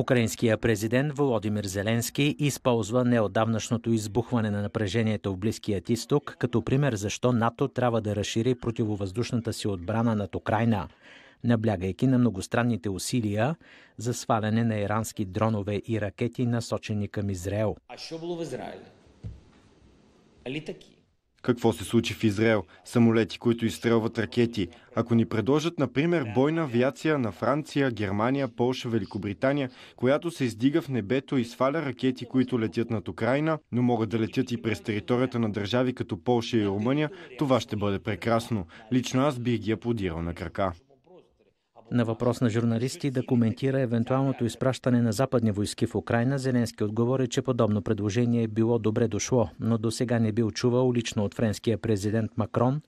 Украинския президент Володимир Зеленски използва неодавнашното избухване на напрежението в Близкият изток като пример защо НАТО трябва да разшири противовъздушната си отбрана над Украина, наблягайки на многостранните усилия за сваляне на ирански дронове и ракети, насочени към Израел. А що було в Израиле? Літаки. Какво се случи в Израел? Самолети, които изстрелват ракети. Ако ни предложат, например, бойна авиация на Франция, Германия, Полша, Великобритания, която се издига в небето и сваля ракети, които летят над Украина, но могат да летят и през територията на държави като Полша и Румъния, това ще бъде прекрасно. Лично аз бих ги аплодирал на крака. На въпрос на журналисти да коментира евентуалното изпращане на западни войски в Украина, Зеленски отговори, че подобно предложение е било добре дошло, но до сега не бил чувал лично от френския президент Макрон,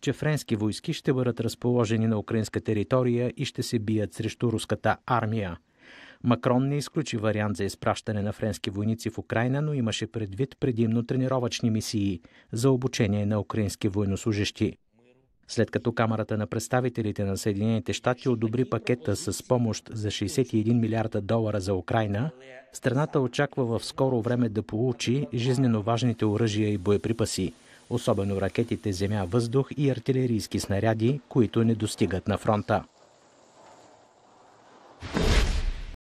че френски войски ще бъдат разположени на украинска територия и ще се бият срещу руската армия. Макрон не изключи вариант за изпращане на френски войници в Украина, но имаше предвид предимно тренировъчни мисии за обучение на украински военнослужащи след като Камерата на представителите на Съединените щати одобри пакета с помощ за 61 милиарда долара за Украина, страната очаква в скоро време да получи жизненно важните оръжия и боеприпаси, особено ракетите земя-въздух и артилерийски снаряди, които не достигат на фронта.